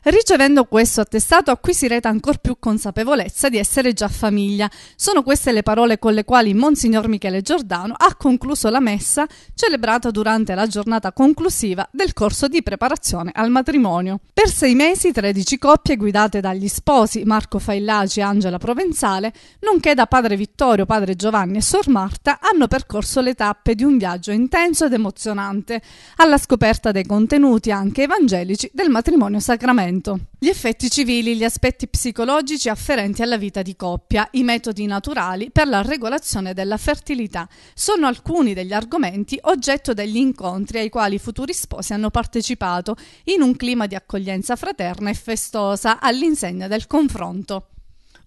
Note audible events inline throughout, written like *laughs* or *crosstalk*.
Ricevendo questo attestato acquisirete reta ancor più consapevolezza di essere già famiglia. Sono queste le parole con le quali Monsignor Michele Giordano ha concluso la messa celebrata durante la giornata conclusiva del corso di preparazione al matrimonio. Per sei mesi 13 coppie guidate dagli sposi Marco Faillaci e Angela Provenzale, nonché da padre Vittorio, padre Giovanni e sor Marta hanno percorso le tappe di un viaggio intenso ed emozionante alla scoperta dei contenuti anche evangelici del matrimonio sacramento violento. Gli effetti civili, gli aspetti psicologici afferenti alla vita di coppia, i metodi naturali per la regolazione della fertilità sono alcuni degli argomenti oggetto degli incontri ai quali i futuri sposi hanno partecipato in un clima di accoglienza fraterna e festosa all'insegna del confronto.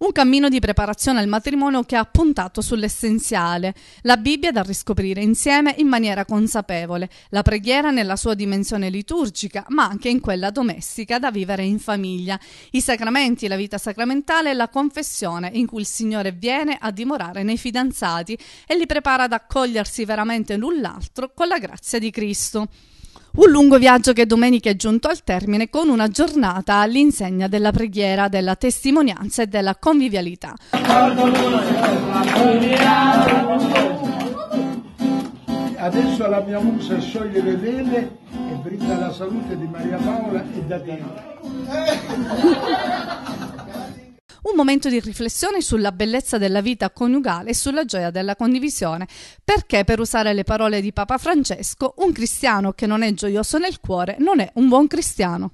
Un cammino di preparazione al matrimonio che ha puntato sull'essenziale, la Bibbia da riscoprire insieme in maniera consapevole, la preghiera nella sua dimensione liturgica, ma anche in quella domestica da vivere in famiglia, i sacramenti, la vita sacramentale e la confessione in cui il Signore viene a dimorare nei fidanzati e li prepara ad accogliersi veramente l'un l'altro con la grazia di Cristo. Un lungo viaggio che domenica è giunto al termine con una giornata all'insegna della preghiera, della testimonianza e della convivialità. Adesso la mia musa scioglie le vele e brinda la salute di Maria Paola e da te. *laughs* un momento di riflessione sulla bellezza della vita coniugale e sulla gioia della condivisione, perché per usare le parole di Papa Francesco, un cristiano che non è gioioso nel cuore non è un buon cristiano.